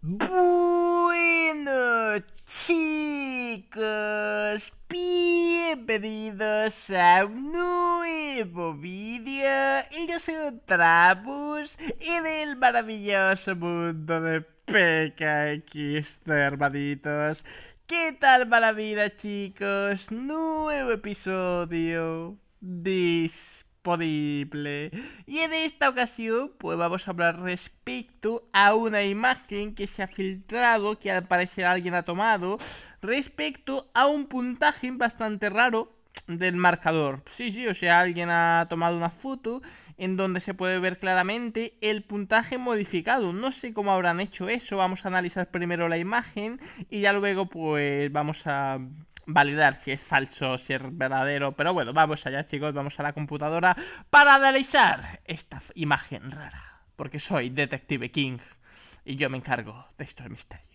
Bueno chicos, bienvenidos a un nuevo vídeo y nos encontramos en el maravilloso mundo de PKX hermanitos. ¿Qué tal maravilla chicos? Nuevo episodio dice Podible. Y en esta ocasión, pues vamos a hablar respecto a una imagen que se ha filtrado, que al parecer alguien ha tomado, respecto a un puntaje bastante raro del marcador. Sí, sí, o sea, alguien ha tomado una foto en donde se puede ver claramente el puntaje modificado. No sé cómo habrán hecho eso, vamos a analizar primero la imagen y ya luego pues vamos a validar si es falso, si es verdadero. Pero bueno, vamos allá chicos, vamos a la computadora para analizar esta imagen rara. Porque soy Detective King y yo me encargo de estos misterios.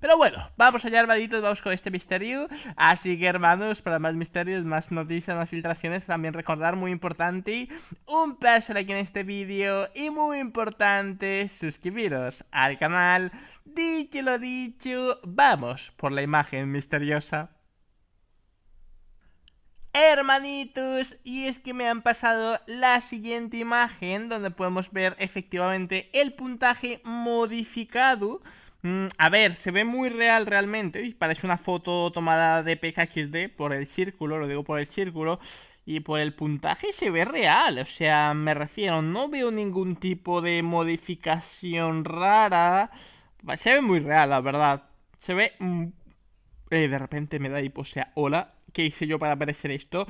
Pero bueno, vamos allá, hermanitos, vamos con este misterio. Así que, hermanos, para más misterios, más noticias, más filtraciones, también recordar, muy importante, un paso aquí en este vídeo. Y muy importante, suscribiros al canal. Dicho lo dicho, vamos por la imagen misteriosa. Hermanitos, y es que me han pasado la siguiente imagen donde podemos ver efectivamente el puntaje modificado. Mm, a ver, se ve muy real realmente. parece una foto tomada de PKXD por el círculo, lo digo por el círculo. Y por el puntaje se ve real, o sea, me refiero, no veo ningún tipo de modificación rara. Se ve muy real, la verdad. Se ve... Mm, eh, de repente me da hipo, o sea, hola, ¿Qué hice yo para aparecer esto.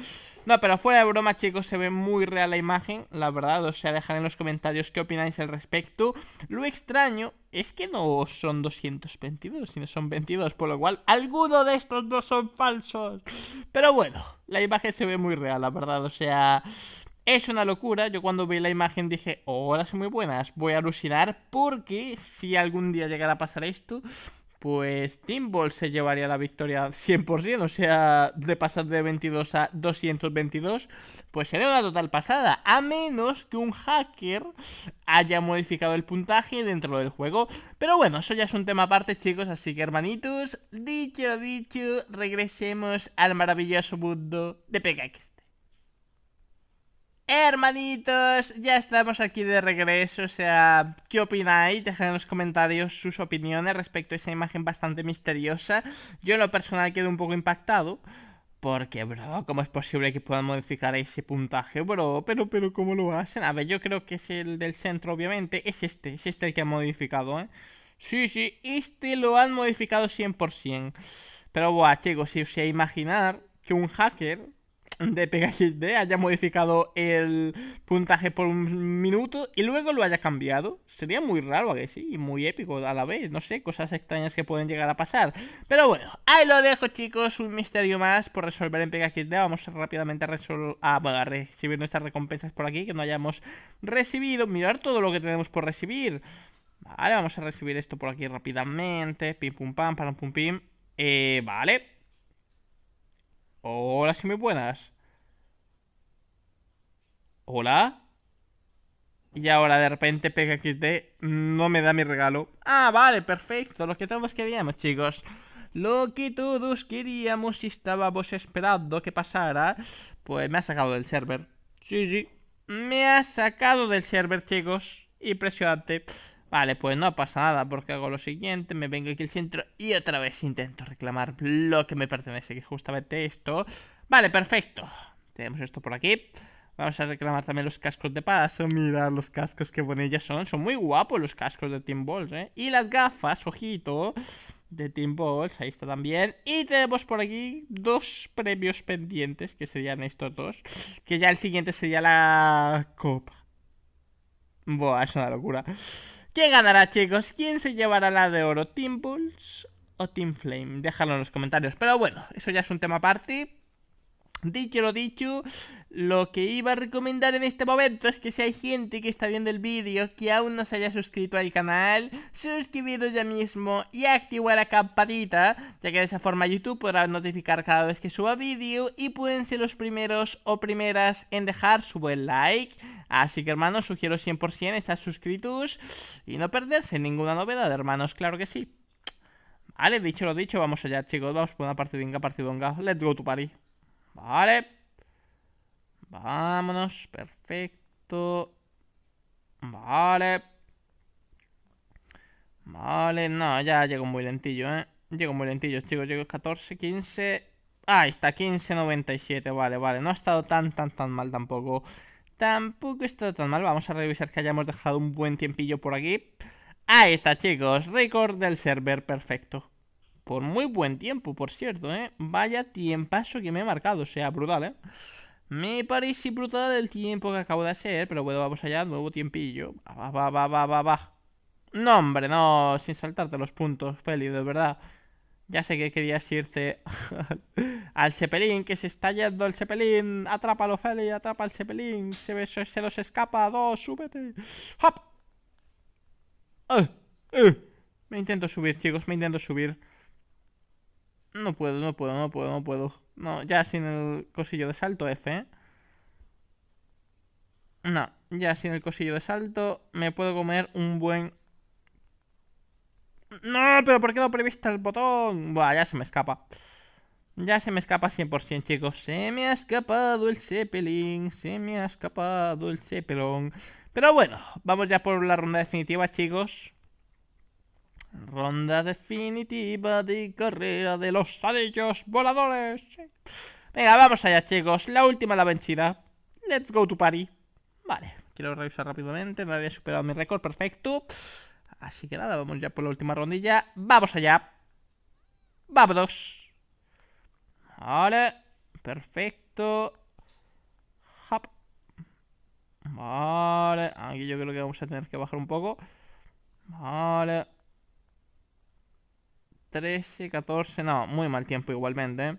No, pero fuera de broma, chicos, se ve muy real la imagen, la verdad. O sea, dejad en los comentarios qué opináis al respecto. Lo extraño es que no son 222, sino son 22, por lo cual alguno de estos dos son falsos. Pero bueno, la imagen se ve muy real, la verdad. O sea, es una locura, yo cuando vi la imagen dije, horas muy buenas, voy a alucinar porque si algún día llegara a pasar esto, pues timbal se llevaría la victoria 100%, o sea, de pasar de 22 a 222, pues sería una total pasada, a menos que un hacker haya modificado el puntaje dentro del juego. Pero bueno, eso ya es un tema aparte, chicos, así que hermanitos, dicho dicho, regresemos al maravilloso mundo de PKX. Hermanitos, ya estamos aquí de regreso, o sea, ¿qué opináis? Dejen en los comentarios sus opiniones respecto a esa imagen bastante misteriosa. Yo en lo personal quedo un poco impactado, porque, bro, ¿cómo es posible que puedan modificar ese puntaje, bro? Pero, pero, ¿cómo lo hacen? A ver, yo creo que es el del centro, obviamente, es este, es este el que han modificado, ¿eh? Sí, sí, este lo han modificado 100%. Pero, buah, chicos, si os a imaginar que un hacker de D haya modificado el puntaje por un minuto y luego lo haya cambiado. Sería muy raro, a que sí, y muy épico a la vez. No sé, cosas extrañas que pueden llegar a pasar. Pero bueno, ahí lo dejo, chicos. Un misterio más por resolver en D Vamos rápidamente a, a, recibir nuestras recompensas por aquí que no hayamos recibido. Mirar todo lo que tenemos por recibir. Vale, vamos a recibir esto por aquí rápidamente. Pim pum pam, pam pum pim. Eh, vale. Hola, sí, muy buenas. Hola. Y ahora de repente xd no me da mi regalo. Ah, vale, perfecto. Lo que todos queríamos, chicos. Lo que todos queríamos y estábamos esperando que pasara. Pues me ha sacado del server. Sí, sí. Me ha sacado del server, chicos. Impresionante. Vale, pues no pasa nada porque hago lo siguiente, me vengo aquí al centro y otra vez intento reclamar lo que me pertenece, que es justamente esto. Vale, perfecto. Tenemos esto por aquí. Vamos a reclamar también los cascos de paso. Mirad los cascos, que bonitos son. Son muy guapos los cascos de Team Balls, ¿eh? Y las gafas, ojito, de Team Balls. Ahí está también. Y tenemos por aquí dos premios pendientes, que serían estos dos. Que ya el siguiente sería la copa. Buah, es una locura. ¿Qué ganará, chicos? ¿Quién se llevará la de oro? ¿Team Bulls o Team Flame? Déjalo en los comentarios. Pero bueno, eso ya es un tema aparte. Dicho lo dicho, lo que iba a recomendar en este momento es que si hay gente que está viendo el vídeo que aún no se haya suscrito al canal, suscribiros ya mismo y activar la campanita, ya que de esa forma YouTube podrá notificar cada vez que suba vídeo y pueden ser los primeros o primeras en dejar su buen like Así que hermanos, sugiero 100% estar suscritos y no perderse ninguna novedad, hermanos, claro que sí. Vale, dicho lo dicho, vamos allá, chicos. Vamos por una partidinga, partidonga. Let's go to party. Vale. Vámonos, perfecto. Vale. Vale, no, ya llego muy lentillo, ¿eh? Llego muy lentillo, chicos. Llego 14, 15... Ah, ahí está, 15, 97, vale, vale. No ha estado tan, tan, tan mal tampoco. Tampoco está tan mal, vamos a revisar que hayamos dejado un buen tiempillo por aquí. Ahí está chicos, récord del server perfecto. Por muy buen tiempo, por cierto, ¿eh? Vaya tiempazo que me he marcado, o sea, brutal, ¿eh? Me parece brutal el tiempo que acabo de hacer, pero bueno, vamos allá, nuevo tiempillo. Va, va, va, va, va, va. No, hombre, no, sin saltarte los puntos, Félix, de verdad. Ya sé que querías irte al Zeppelin que se está yendo el Zeppelin. Atrápalo, Feli, atrapa el sepelín Se, se, se, los escapa. Dos, súbete. ¡Hop! ¡Eh! ¡Eh! Me intento subir, chicos, me intento subir. No puedo, no puedo, no puedo, no puedo. No, ya sin el cosillo de salto F, ¿eh? No, ya sin el cosillo de salto me puedo comer un buen... No, pero ¿por qué no prevista el botón? Buah, ya se me escapa. Ya se me escapa 100%, chicos. Se me ha escapado el Zeppelin. Se me ha escapado el Zeppelin. Pero bueno, vamos ya por la ronda definitiva, chicos. Ronda definitiva de carrera de los anillos voladores. Venga, vamos allá, chicos. La última la vencida. Let's go to Party. Vale, quiero revisar rápidamente. Nadie ha superado mi récord. Perfecto. Así que nada, vamos ya por la última rondilla. Vamos allá. Vámonos. Vale. Perfecto. Vale. Aquí yo creo que vamos a tener que bajar un poco. Vale. 13, 14. No, muy mal tiempo igualmente.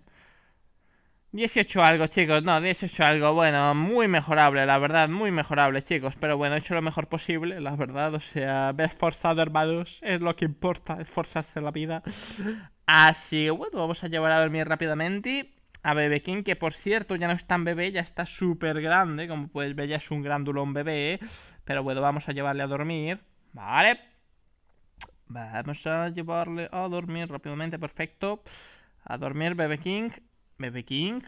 18 algo, chicos. No, 18 algo. Bueno, muy mejorable, la verdad. Muy mejorable, chicos. Pero bueno, he hecho lo mejor posible, la verdad. O sea, he esforzado, hermanos. Es lo que importa, esforzarse la vida. Así que bueno, vamos a llevar a dormir rápidamente a Bebe King, que por cierto ya no es tan bebé, ya está súper grande, como puedes ver ya es un grandulón bebé, pero bueno, vamos a llevarle a dormir, ¿vale? Vamos a llevarle a dormir rápidamente, perfecto. A dormir, Bebe King, Bebe King,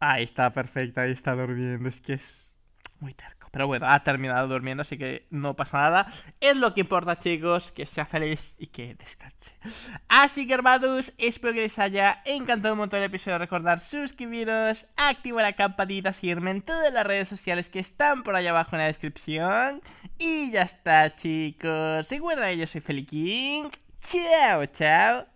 Ahí está, perfecta ahí está durmiendo, es que es muy terco. Pero bueno, ha terminado durmiendo, así que no pasa nada. Es lo que importa, chicos, que sea feliz y que descanse. Así que, hermanos, espero que les haya encantado un montón el episodio. Recordar suscribiros, activar la campanita, seguirme en todas las redes sociales que están por allá abajo en la descripción. Y ya está, chicos. Recuerda que yo soy Feliking. Chao, chao.